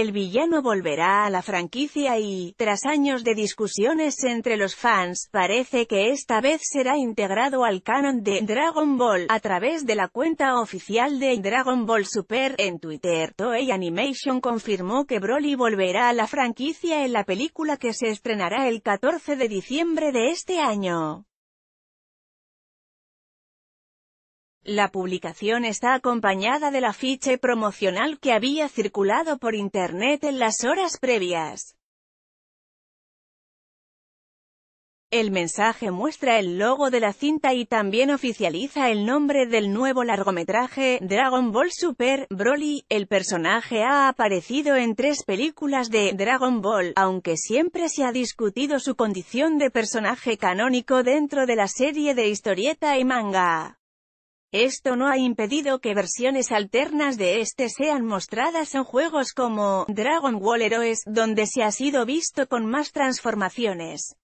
el villano volverá a la franquicia y, tras años de discusiones entre los fans, parece que esta vez será integrado al canon de Dragon Ball, a través de la cuenta oficial de Dragon Ball Super en Twitter. Toei Animation confirmó que Broly volverá a la franquicia en la película que se estrenará el 14 de diciembre de este año. La publicación está acompañada del afiche promocional que había circulado por Internet en las horas previas. El mensaje muestra el logo de la cinta y también oficializa el nombre del nuevo largometraje, Dragon Ball Super, Broly. El personaje ha aparecido en tres películas de Dragon Ball, aunque siempre se ha discutido su condición de personaje canónico dentro de la serie de historieta y manga. Esto no ha impedido que versiones alternas de este sean mostradas en juegos como Dragon Ball Heroes, donde se ha sido visto con más transformaciones.